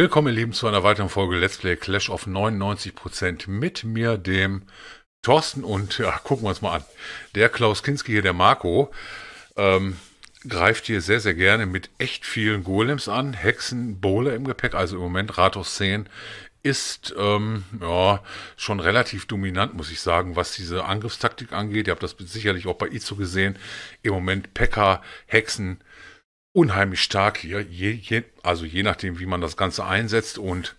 Willkommen, ihr Lieben, zu einer weiteren Folge Let's Play Clash of 99% mit mir, dem Thorsten und, ja, gucken wir uns mal an. Der Klaus Kinski hier, der Marco, ähm, greift hier sehr, sehr gerne mit echt vielen Golems an, Hexen, Bowler im Gepäck, also im Moment Rathaus 10 ist ähm, ja, schon relativ dominant, muss ich sagen, was diese Angriffstaktik angeht. Ihr habt das sicherlich auch bei Izu gesehen. Im Moment Pekka, Hexen, unheimlich stark hier. Je, je, also je nachdem, wie man das Ganze einsetzt. Und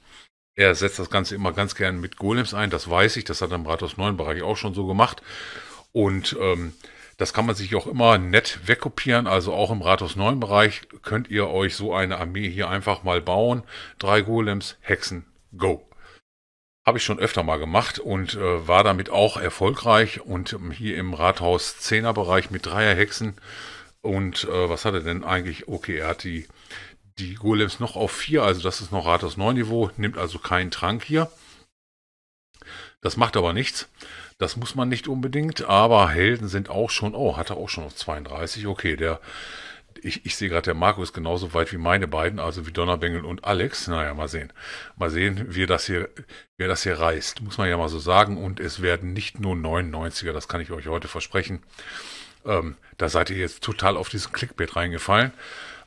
er setzt das Ganze immer ganz gern mit Golems ein. Das weiß ich. Das hat er im Rathaus 9 Bereich auch schon so gemacht. Und ähm, das kann man sich auch immer nett wegkopieren. Also auch im Rathaus 9 Bereich könnt ihr euch so eine Armee hier einfach mal bauen. Drei Golems, Hexen, go. Habe ich schon öfter mal gemacht und äh, war damit auch erfolgreich. Und ähm, hier im Rathaus 10er Bereich mit Dreier Hexen und äh, was hat er denn eigentlich? Okay, er hat die, die Golems noch auf 4, also das ist noch Rathaus 9 Niveau, nimmt also keinen Trank hier. Das macht aber nichts. Das muss man nicht unbedingt, aber Helden sind auch schon, oh, hat er auch schon auf 32. Okay, der, ich, ich sehe gerade, der Marco ist genauso weit wie meine beiden, also wie Donnerbengel und Alex. Naja, mal sehen. Mal sehen, wie das hier, wer das hier reißt, muss man ja mal so sagen. Und es werden nicht nur 99er, das kann ich euch heute versprechen. Ähm, da seid ihr jetzt total auf diesen Clickbait reingefallen.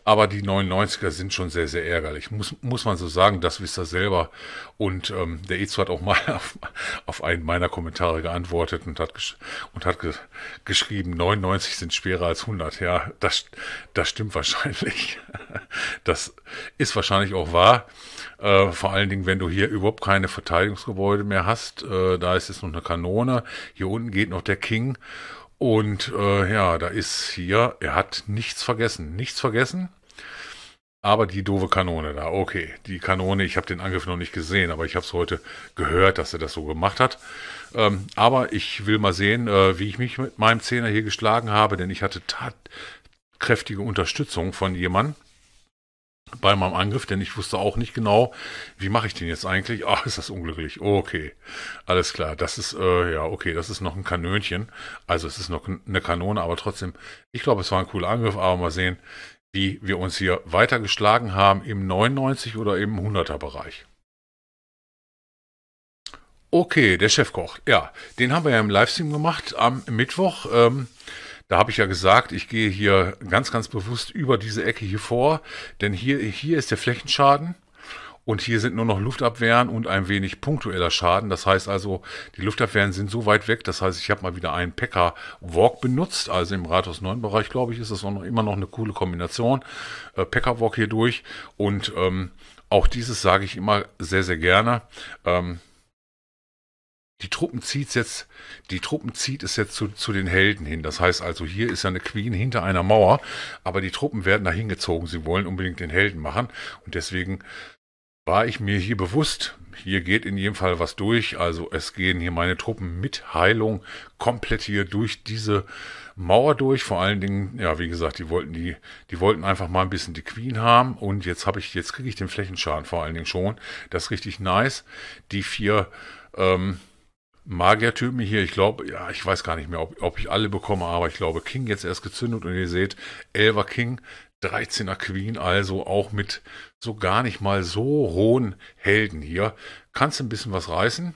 Aber die 99er sind schon sehr, sehr ärgerlich. Muss, muss man so sagen, das wisst ihr selber. Und ähm, der Ezo hat auch mal auf, auf, einen meiner Kommentare geantwortet und hat, gesch und hat ge geschrieben, 99 sind schwerer als 100. Ja, das, das stimmt wahrscheinlich. Das ist wahrscheinlich auch wahr. Äh, vor allen Dingen, wenn du hier überhaupt keine Verteidigungsgebäude mehr hast. Äh, da ist jetzt noch eine Kanone. Hier unten geht noch der King. Und äh, ja, da ist hier, er hat nichts vergessen. Nichts vergessen. Aber die doofe Kanone da, okay. Die Kanone, ich habe den Angriff noch nicht gesehen, aber ich habe es heute gehört, dass er das so gemacht hat. Ähm, aber ich will mal sehen, äh, wie ich mich mit meinem Zehner hier geschlagen habe, denn ich hatte tatkräftige Unterstützung von jemandem bei meinem Angriff, denn ich wusste auch nicht genau, wie mache ich den jetzt eigentlich. Ah, ist das unglücklich. okay, alles klar. Das ist, äh, ja, okay, das ist noch ein Kanönchen. Also es ist noch eine Kanone, aber trotzdem, ich glaube, es war ein cooler Angriff, aber mal sehen, wie wir uns hier weiter geschlagen haben im 99 oder im 100er Bereich. Okay, der Chefkoch. Ja, den haben wir ja im Livestream gemacht am Mittwoch. Ähm, da habe ich ja gesagt, ich gehe hier ganz, ganz bewusst über diese Ecke hier vor, denn hier, hier ist der Flächenschaden. Und hier sind nur noch Luftabwehren und ein wenig punktueller Schaden. Das heißt also, die Luftabwehren sind so weit weg. Das heißt, ich habe mal wieder einen Packer Walk benutzt. Also im Rathaus 9 Bereich, glaube ich, ist das noch, immer noch eine coole Kombination. Äh, Packer Walk hier durch. Und ähm, auch dieses sage ich immer sehr, sehr gerne. Ähm, die Truppen zieht jetzt, die Truppen zieht es jetzt zu, zu den Helden hin. Das heißt also, hier ist ja eine Queen hinter einer Mauer, aber die Truppen werden dahin gezogen. Sie wollen unbedingt den Helden machen und deswegen war ich mir hier bewusst, hier geht in jedem Fall was durch. Also es gehen hier meine Truppen mit Heilung komplett hier durch diese Mauer durch. Vor allen Dingen, ja, wie gesagt, die wollten die, die wollten einfach mal ein bisschen die Queen haben. Und jetzt habe ich, jetzt kriege ich den Flächenschaden vor allen Dingen schon. Das ist richtig nice. Die vier, ähm, Magiertypen hier, ich glaube, ja, ich weiß gar nicht mehr, ob, ob ich alle bekomme, aber ich glaube, King jetzt erst gezündet und ihr seht, 11er King, 13er Queen, also auch mit so gar nicht mal so hohen Helden hier. Kannst ein bisschen was reißen.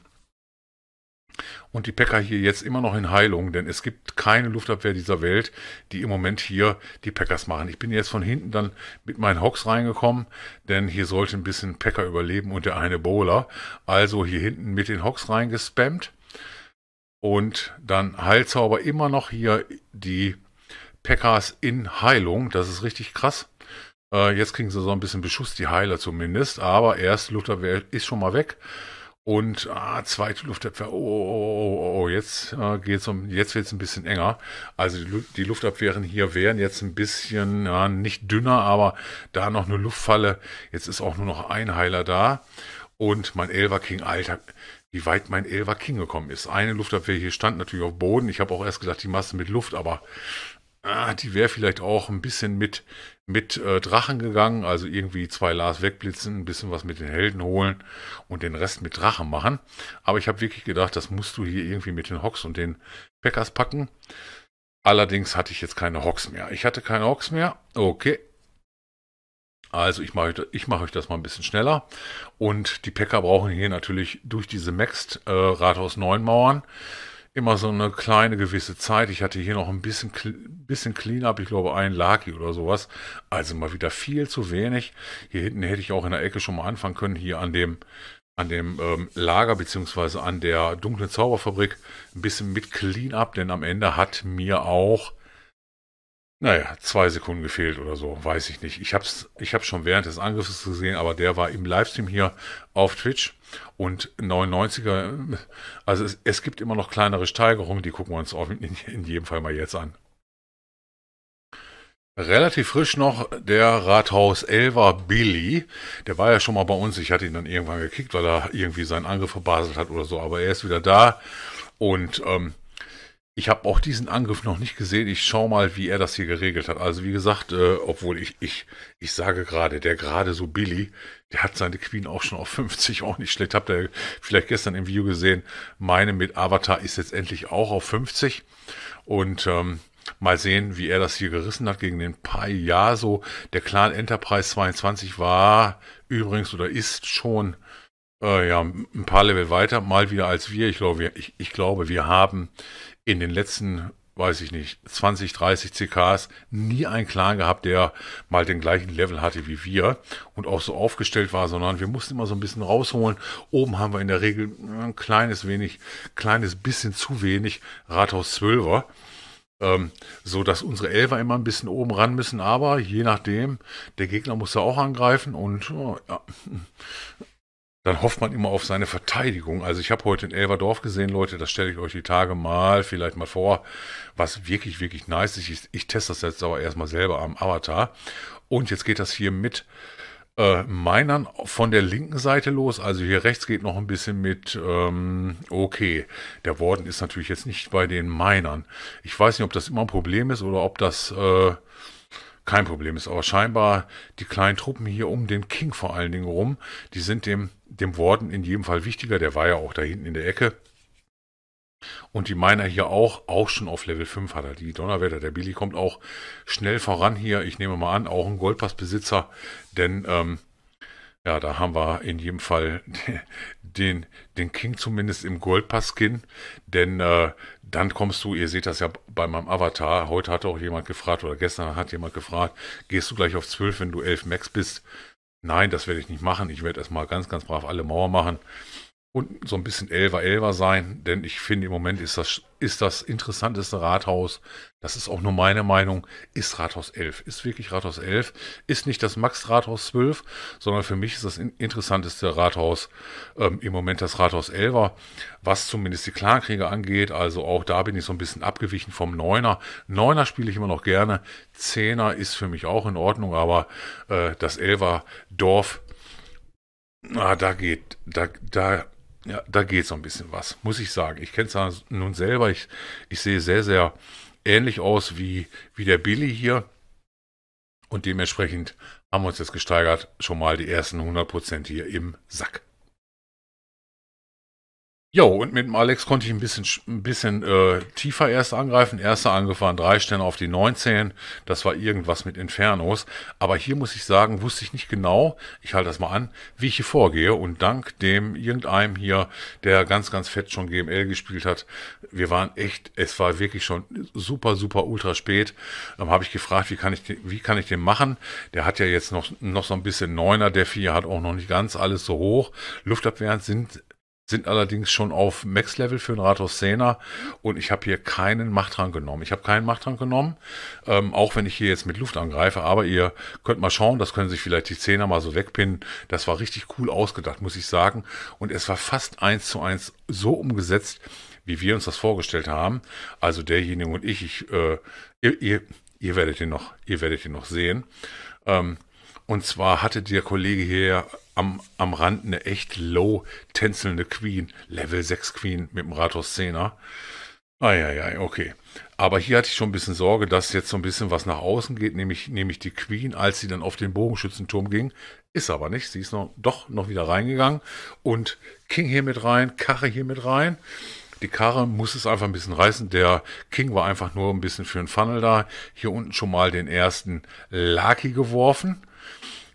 Und die Packer hier jetzt immer noch in Heilung, denn es gibt keine Luftabwehr dieser Welt, die im Moment hier die Packers machen. Ich bin jetzt von hinten dann mit meinen Hawks reingekommen, denn hier sollte ein bisschen Packer überleben und der eine Bowler. Also hier hinten mit den Hawks reingespammt. Und dann Heilzauber immer noch hier die Packers in Heilung. Das ist richtig krass. Äh, jetzt kriegen sie so ein bisschen Beschuss, die Heiler zumindest. Aber erst Luther ist schon mal weg. Und ah, zweite Luftabwehr, oh oh oh, oh, oh, oh, oh jetzt äh, geht's um, jetzt wird's ein bisschen enger. Also die, die Luftabwehren hier wären jetzt ein bisschen, ja, nicht dünner, aber da noch eine Luftfalle. Jetzt ist auch nur noch ein Heiler da. Und mein Elver King, Alter, wie weit mein Elver King gekommen ist. Eine Luftabwehr hier stand natürlich auf Boden. Ich habe auch erst gedacht, die Masse mit Luft, aber ah, die wäre vielleicht auch ein bisschen mit, mit äh, Drachen gegangen. Also irgendwie zwei Lars wegblitzen, ein bisschen was mit den Helden holen und den Rest mit Drachen machen. Aber ich habe wirklich gedacht, das musst du hier irgendwie mit den Hawks und den Packers packen. Allerdings hatte ich jetzt keine Hawks mehr. Ich hatte keine Hawks mehr. Okay, also ich mache ich mach euch das mal ein bisschen schneller. Und die Packer brauchen hier natürlich durch diese Maxed äh, Rathaus 9 Mauern immer so eine kleine gewisse Zeit. Ich hatte hier noch ein bisschen, bisschen Cleanup, ich glaube ein Laki oder sowas. Also mal wieder viel zu wenig. Hier hinten hätte ich auch in der Ecke schon mal anfangen können, hier an dem, an dem ähm, Lager beziehungsweise an der dunklen Zauberfabrik ein bisschen mit Cleanup, denn am Ende hat mir auch naja, zwei Sekunden gefehlt oder so, weiß ich nicht. Ich habe es ich hab's schon während des Angriffes gesehen, aber der war im Livestream hier auf Twitch und 99er, also es, es gibt immer noch kleinere Steigerungen, die gucken wir uns auf, in, in jedem Fall mal jetzt an. Relativ frisch noch der Rathaus Elver Billy. Der war ja schon mal bei uns. Ich hatte ihn dann irgendwann gekickt, weil er irgendwie seinen Angriff verbaselt hat oder so. Aber er ist wieder da. Und ähm, ich habe auch diesen Angriff noch nicht gesehen. Ich schaue mal, wie er das hier geregelt hat. Also wie gesagt, äh, obwohl ich, ich, ich sage gerade, der gerade so Billy, der hat seine Queen auch schon auf 50, auch nicht schlecht. Habt ihr vielleicht gestern im Video gesehen, meine mit Avatar ist jetzt endlich auch auf 50. Und ähm, mal sehen, wie er das hier gerissen hat gegen den Pai Ja, so Der Clan Enterprise 22 war übrigens oder ist schon äh, ja, ein paar Level weiter, mal wieder als wir. Ich glaube, wir, ich, ich glaube, wir haben in den letzten, weiß ich nicht, 20, 30 CKs nie einen Clan gehabt, der mal den gleichen Level hatte wie wir und auch so aufgestellt war, sondern wir mussten immer so ein bisschen rausholen. Oben haben wir in der Regel ein kleines wenig, kleines bisschen zu wenig Rathaus 12er. Ähm, so dass unsere Elfer immer ein bisschen oben ran müssen, aber je nachdem, der Gegner muss da auch angreifen und oh, ja, dann hofft man immer auf seine Verteidigung. Also ich habe heute in Elverdorf gesehen, Leute, das stelle ich euch die Tage mal, vielleicht mal vor, was wirklich, wirklich nice ist. Ich, ich teste das jetzt aber erstmal selber am Avatar. Und jetzt geht das hier mit äh, Minern von der linken Seite los. Also hier rechts geht noch ein bisschen mit, ähm, okay, der Worden ist natürlich jetzt nicht bei den Minern. Ich weiß nicht, ob das immer ein Problem ist oder ob das... Äh, kein Problem ist. Aber scheinbar die kleinen Truppen hier um den King vor allen Dingen rum, die sind dem, dem Warden in jedem Fall wichtiger. Der war ja auch da hinten in der Ecke. Und die Miner hier auch, auch schon auf Level 5 hat er die. Donnerwetter, der Billy kommt auch schnell voran hier. Ich nehme mal an, auch ein Goldpassbesitzer, denn ähm, ja, da haben wir in jedem Fall den, den King zumindest im Goldpass-Skin, denn äh, dann kommst du, ihr seht das ja bei meinem Avatar, heute hat auch jemand gefragt oder gestern hat jemand gefragt, gehst du gleich auf 12, wenn du 11 Max bist? Nein, das werde ich nicht machen. Ich werde erstmal ganz, ganz brav alle Mauer machen und so ein bisschen Elver Elver sein, denn ich finde im Moment ist das, ist das interessanteste Rathaus, das ist auch nur meine Meinung, ist Rathaus 11, ist wirklich Rathaus 11, ist nicht das Max Rathaus 12, sondern für mich ist das interessanteste Rathaus ähm, im Moment das Rathaus 11, was zumindest die Klankriege angeht, also auch da bin ich so ein bisschen abgewichen vom 9er. 9er spiele ich immer noch gerne, 10er ist für mich auch in Ordnung, aber äh, das Elver Dorf, ah, da geht, da, da ja, da geht so ein bisschen was, muss ich sagen. Ich kenne es ja nun selber. Ich, ich sehe sehr, sehr ähnlich aus wie, wie der Billy hier. Und dementsprechend haben wir uns jetzt gesteigert, schon mal die ersten 100% hier im Sack. Jo, und mit dem Alex konnte ich ein bisschen, ein bisschen äh, tiefer erst angreifen. Erster Angriff waren drei Sterne auf die 19. Das war irgendwas mit Infernos. Aber hier muss ich sagen, wusste ich nicht genau, ich halte das mal an, wie ich hier vorgehe. Und dank dem irgendeinem hier, der ganz, ganz fett schon GML gespielt hat, wir waren echt, es war wirklich schon super, super ultra spät, ähm, habe ich gefragt, wie kann ich, den, wie kann ich den machen? Der hat ja jetzt noch, noch so ein bisschen Neuner, der vier hat auch noch nicht ganz alles so hoch. Luftabwehren sind sind allerdings schon auf Max-Level für den Rathaus Sena und ich habe hier keinen Machtrang genommen. Ich habe keinen Machtrang genommen, ähm, auch wenn ich hier jetzt mit Luft angreife, aber ihr könnt mal schauen, das können sich vielleicht die Zehner mal so wegpinnen. Das war richtig cool ausgedacht, muss ich sagen. Und es war fast eins zu eins so umgesetzt, wie wir uns das vorgestellt haben. Also derjenige und ich, ich äh, ihr, ihr, ihr, werdet ihn noch, ihr werdet ihn noch sehen. Ähm, und zwar hatte der Kollege hier am, am Rand eine echt low tänzelnde Queen, Level 6 Queen mit dem Rathaus 10er. Eieiei, okay. Aber hier hatte ich schon ein bisschen Sorge, dass jetzt so ein bisschen was nach außen geht, nämlich, nämlich die Queen, als sie dann auf den Bogenschützenturm ging. Ist aber nicht. Sie ist noch, doch noch wieder reingegangen. Und King hier mit rein, Karre hier mit rein. Die Karre muss es einfach ein bisschen reißen. Der King war einfach nur ein bisschen für einen Funnel da. Hier unten schon mal den ersten Lucky geworfen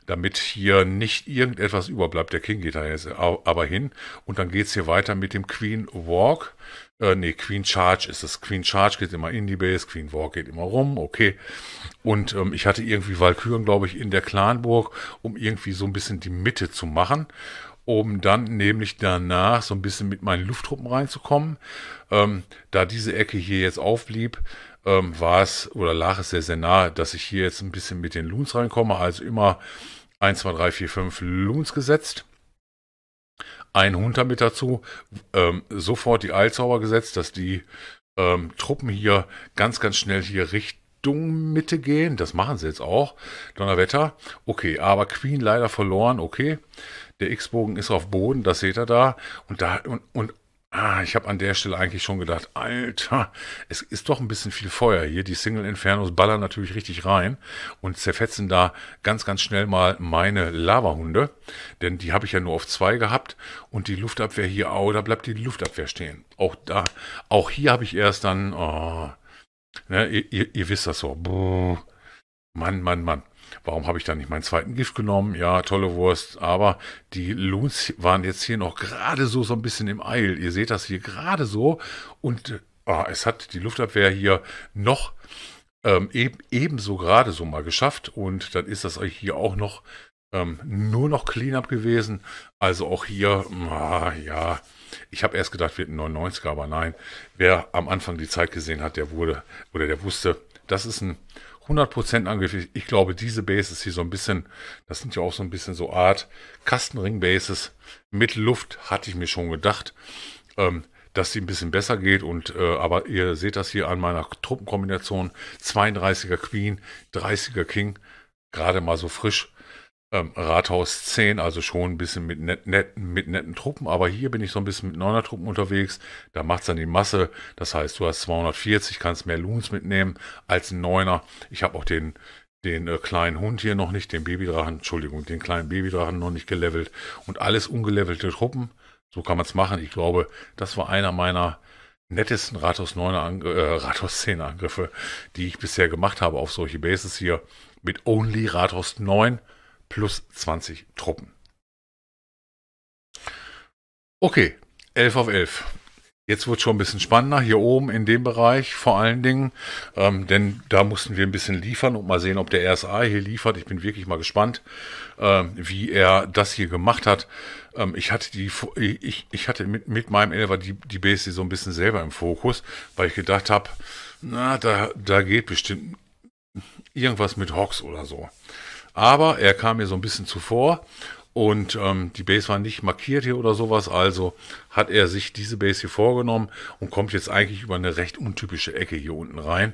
damit hier nicht irgendetwas überbleibt. Der King geht da jetzt aber hin und dann geht's hier weiter mit dem Queen Walk. Äh, nee, Queen Charge ist es. Queen Charge geht immer in die Base, Queen Walk geht immer rum, okay. Und ähm, ich hatte irgendwie Walküren, glaube ich, in der Clanburg, um irgendwie so ein bisschen die Mitte zu machen um dann nämlich danach so ein bisschen mit meinen Lufttruppen reinzukommen. Ähm, da diese Ecke hier jetzt aufblieb, ähm, war es oder lag es sehr, sehr nahe, dass ich hier jetzt ein bisschen mit den Loons reinkomme. Also immer 1, 2, 3, 4, 5 Loons gesetzt. Ein Hunter mit dazu. Ähm, sofort die Eilzauber gesetzt, dass die ähm, Truppen hier ganz, ganz schnell hier richten. Mitte gehen. Das machen sie jetzt auch. Donnerwetter. Okay, aber Queen leider verloren. Okay. Der X-Bogen ist auf Boden, das seht ihr da. Und da, und, und Ah, ich habe an der Stelle eigentlich schon gedacht, Alter, es ist doch ein bisschen viel Feuer hier. Die Single Infernos ballern natürlich richtig rein und zerfetzen da ganz, ganz schnell mal meine Lavahunde. Denn die habe ich ja nur auf zwei gehabt und die Luftabwehr hier, oh, da bleibt die Luftabwehr stehen. Auch da, auch hier habe ich erst dann, oh, ne, ihr, ihr, ihr wisst das so. Mann, Mann, Mann. Warum habe ich da nicht meinen zweiten Gift genommen? Ja, tolle Wurst. Aber die Loons waren jetzt hier noch gerade so, so ein bisschen im Eil. Ihr seht das hier gerade so. Und äh, ah, es hat die Luftabwehr hier noch ähm, eben, ebenso gerade so mal geschafft. Und dann ist das euch hier auch noch ähm, nur noch Cleanup gewesen. Also auch hier, mm, ah, ja, ich habe erst gedacht, wird ein 99er, aber nein. Wer am Anfang die Zeit gesehen hat, der wurde oder der wusste, das ist ein 100% Angriff. Ich glaube, diese Bases hier so ein bisschen, das sind ja auch so ein bisschen so Art Kastenring-Bases mit Luft, hatte ich mir schon gedacht, ähm, dass die ein bisschen besser geht. Und äh, Aber ihr seht das hier an meiner Truppenkombination. 32er Queen, 30er King, gerade mal so frisch ähm, Rathaus 10, also schon ein bisschen mit, net, net, mit netten Truppen, aber hier bin ich so ein bisschen mit 9er Truppen unterwegs, da macht's dann die Masse, das heißt, du hast 240, kannst mehr Loons mitnehmen als ein 9er. Ich habe auch den, den äh, kleinen Hund hier noch nicht, den Babydrachen, Entschuldigung, den kleinen Babydrachen noch nicht gelevelt und alles ungelevelte Truppen. So kann man's machen. Ich glaube, das war einer meiner nettesten Rathaus 9 Angr äh, Rathaus 10 Angriffe, die ich bisher gemacht habe auf solche Bases hier mit Only Rathaus 9 plus 20 Truppen. Okay, 11 auf 11. Jetzt wird es schon ein bisschen spannender hier oben in dem Bereich vor allen Dingen, ähm, denn da mussten wir ein bisschen liefern und mal sehen, ob der RSA hier liefert. Ich bin wirklich mal gespannt, ähm, wie er das hier gemacht hat. Ähm, ich hatte die, ich, ich hatte mit, mit meinem Elfer die, die BSD so ein bisschen selber im Fokus, weil ich gedacht habe, na, da, da geht bestimmt irgendwas mit Hawks oder so. Aber er kam mir so ein bisschen zuvor und ähm, die Base war nicht markiert hier oder sowas, also hat er sich diese Base hier vorgenommen und kommt jetzt eigentlich über eine recht untypische Ecke hier unten rein.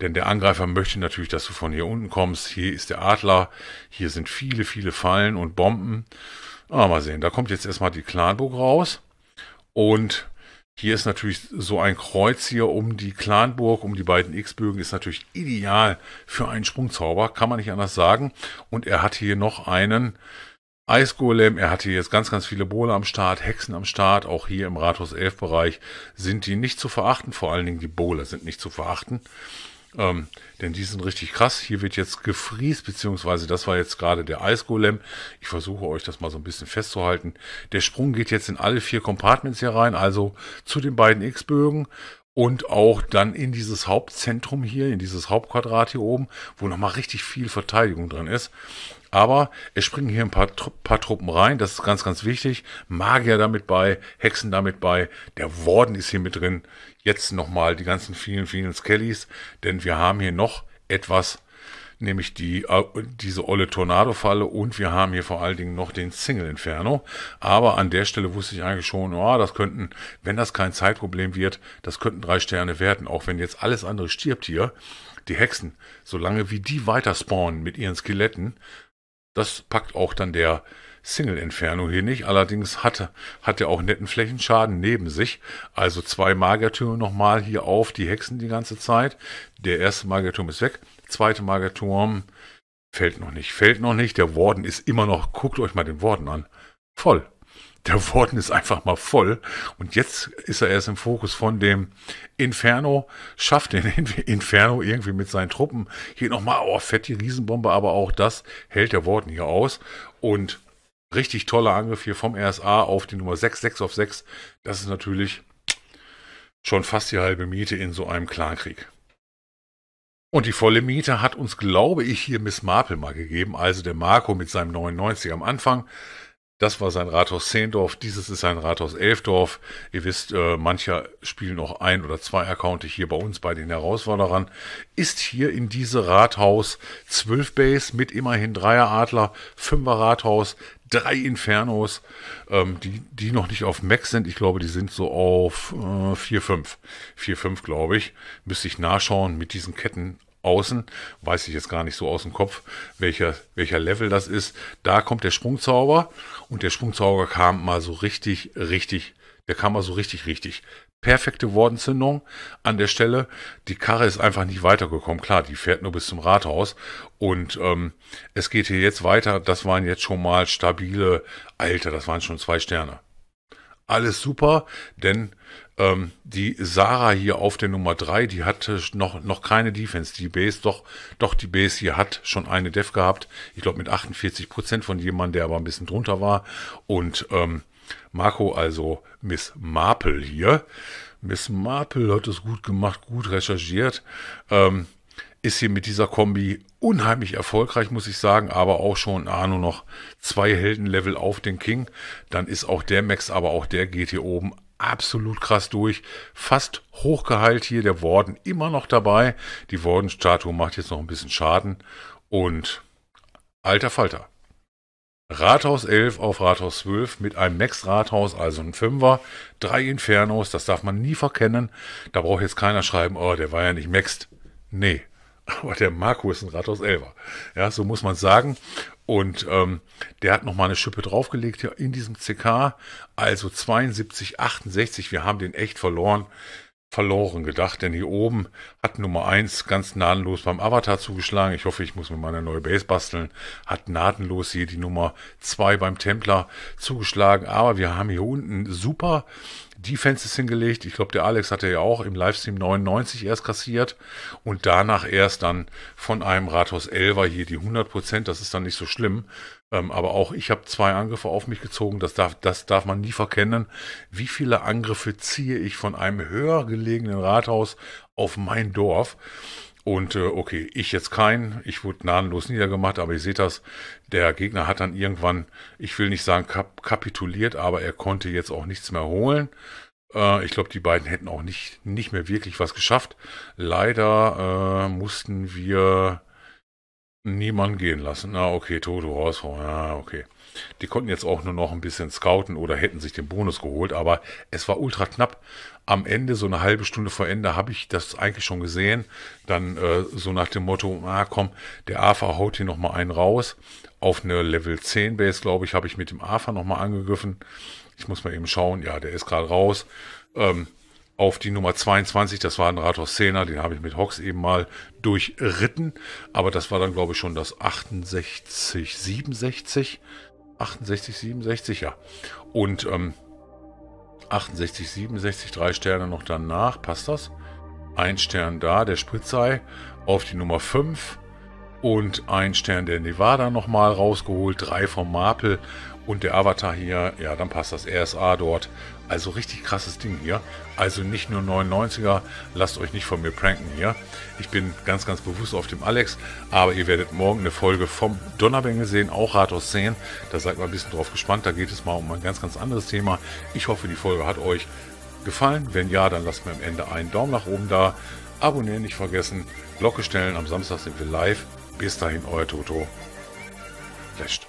Denn der Angreifer möchte natürlich, dass du von hier unten kommst. Hier ist der Adler, hier sind viele, viele Fallen und Bomben. Aber ah, mal sehen, da kommt jetzt erstmal die Clanburg raus und hier ist natürlich so ein Kreuz hier um die Clanburg, um die beiden X-Bögen, ist natürlich ideal für einen Sprungzauber, kann man nicht anders sagen. Und er hat hier noch einen Eisgolem, er hat hier jetzt ganz, ganz viele Bohle am Start, Hexen am Start, auch hier im Rathaus 11 Bereich sind die nicht zu verachten, vor allen Dingen die Bohle sind nicht zu verachten. Ähm, denn die sind richtig krass. Hier wird jetzt gefriest, beziehungsweise das war jetzt gerade der Eisgolem. Ich versuche euch das mal so ein bisschen festzuhalten. Der Sprung geht jetzt in alle vier Compartments hier rein, also zu den beiden X-Bögen und auch dann in dieses Hauptzentrum hier, in dieses Hauptquadrat hier oben, wo nochmal richtig viel Verteidigung drin ist. Aber es springen hier ein paar, paar, Truppen rein, das ist ganz, ganz wichtig. Magier damit bei, Hexen damit bei, der Warden ist hier mit drin. Jetzt nochmal die ganzen vielen, vielen Skellys, denn wir haben hier noch etwas, nämlich die, äh, diese olle Tornado-Falle und wir haben hier vor allen Dingen noch den Single Inferno. Aber an der Stelle wusste ich eigentlich schon, oh, das könnten, wenn das kein Zeitproblem wird, das könnten drei Sterne werden, auch wenn jetzt alles andere stirbt hier. Die Hexen, solange wie die weiter spawnen mit ihren Skeletten, das packt auch dann der Single Inferno hier nicht. Allerdings hat, hat er auch netten Flächenschaden neben sich. Also zwei Magertürme nochmal hier auf, die Hexen die ganze Zeit. Der erste Magerturm ist weg. Zweite Magerturm fällt noch nicht, fällt noch nicht. Der Warden ist immer noch, guckt euch mal den Warden an. Voll der Worten ist einfach mal voll. Und jetzt ist er erst im Fokus von dem Inferno, schafft den Inferno irgendwie mit seinen Truppen. Hier nochmal, oh, fett die Riesenbombe, aber auch das hält der Worten hier aus. Und richtig toller Angriff hier vom RSA auf die Nummer 6, 6 auf 6. Das ist natürlich schon fast die halbe Miete in so einem Clankrieg. Und die volle Miete hat uns, glaube ich, hier Miss Marple mal gegeben, also der Marco mit seinem 99 am Anfang. Das war sein Rathaus Zehndorf, dieses ist sein Rathaus Elfdorf. Ihr wisst, äh, mancher spielen noch ein oder zwei Accounte hier bei uns, bei den Herausforderern. Ist hier in diese Rathaus 12 Base mit immerhin Dreier Adler, Fünfer Rathaus, drei Infernos, ähm, die, die noch nicht auf Max sind. Ich glaube, die sind so auf äh, 4, 5. 4, 5, glaube ich. Müsste ich nachschauen mit diesen Ketten außen, weiß ich jetzt gar nicht so aus dem Kopf, welcher, welcher Level das ist. Da kommt der Sprungzauber und der Sprungzauber kam mal so richtig, richtig, der kam mal so richtig, richtig. Perfekte Wortenzündung an der Stelle. Die Karre ist einfach nicht weitergekommen. Klar, die fährt nur bis zum Rathaus. Und ähm, es geht hier jetzt weiter. Das waren jetzt schon mal stabile, Alter, das waren schon zwei Sterne alles super, denn ähm, die Sarah hier auf der Nummer 3, die hatte äh, noch, noch keine Defense. Die Base, doch, doch, die Base hier hat schon eine Def gehabt. Ich glaube mit 48 Prozent von jemandem, der aber ein bisschen drunter war. Und ähm, Marco, also Miss Marple hier. Miss Marple hat es gut gemacht, gut recherchiert. Ähm, ist hier mit dieser Kombi unheimlich erfolgreich, muss ich sagen, aber auch schon ah, nur noch zwei Heldenlevel auf den King. Dann ist auch der Max, aber auch der geht hier oben absolut krass durch. Fast hochgeheilt hier, der Warden immer noch dabei. Die Warden-Statue macht jetzt noch ein bisschen Schaden. Und alter Falter. Rathaus 11 auf Rathaus 12 mit einem Max-Rathaus, also ein Fünfer, drei Infernos, das darf man nie verkennen. Da braucht jetzt keiner schreiben, oh, der war ja nicht maxed. Nee, aber der Marco ist ein Rathaus Elver. Ja, so muss man sagen. Und ähm, der hat nochmal eine Schippe draufgelegt hier in diesem CK. Also 72, 68. Wir haben den echt verloren. Verloren gedacht, denn hier oben hat Nummer 1 ganz nahenlos beim Avatar zugeschlagen. Ich hoffe, ich muss mir mal eine neue Base basteln. Hat nahtlos hier die Nummer 2 beim Templar zugeschlagen. Aber wir haben hier unten super Defenses hingelegt. Ich glaube, der Alex hatte ja auch im Livestream 99 erst kassiert und danach erst dann von einem Rathaus 11 hier die 100 Prozent. Das ist dann nicht so schlimm. Ähm, aber auch ich habe zwei Angriffe auf mich gezogen. Das darf, das darf man nie verkennen. Wie viele Angriffe ziehe ich von einem höher gelegenen Rathaus auf mein Dorf? Und äh, okay, ich jetzt keinen. ich wurde nahenlos niedergemacht, aber ihr seht das, der Gegner hat dann irgendwann, ich will nicht sagen kap kapituliert, aber er konnte jetzt auch nichts mehr holen. Äh, ich glaube, die beiden hätten auch nicht, nicht mehr wirklich was geschafft. Leider äh, mussten wir niemanden gehen lassen. Na, ah, okay, Toto raus. Oh, ja, okay. Die konnten jetzt auch nur noch ein bisschen scouten oder hätten sich den Bonus geholt, aber es war ultra knapp am Ende, so eine halbe Stunde vor Ende, habe ich das eigentlich schon gesehen. Dann äh, so nach dem Motto, ah komm, der AFA haut hier nochmal einen raus. Auf eine Level 10 Base, glaube ich, habe ich mit dem AFA nochmal angegriffen. Ich muss mal eben schauen, ja, der ist gerade raus. Ähm, auf die Nummer 22, das war ein Rathaus 10er, den habe ich mit Hox eben mal durchritten. Aber das war dann, glaube ich, schon das 68, 67. 68, 67, ja. Und ähm, 68, 67, drei Sterne noch danach. Passt das? Ein Stern da, der Spritzei, auf die Nummer 5. Und ein Stern der Nevada nochmal rausgeholt, drei vom Marple und der Avatar hier. Ja, dann passt das RSA dort also richtig krasses Ding hier. Also nicht nur 99er, lasst euch nicht von mir pranken hier. Ich bin ganz, ganz bewusst auf dem Alex, aber ihr werdet morgen eine Folge vom Donnerbengel sehen, auch Rathaus 10. Da seid mal ein bisschen drauf gespannt, da geht es mal um ein ganz, ganz anderes Thema. Ich hoffe, die Folge hat euch gefallen. Wenn ja, dann lasst mir am Ende einen Daumen nach oben da. Abonnieren nicht vergessen, Glocke stellen, am Samstag sind wir live. Bis dahin, euer Toto. Flasht.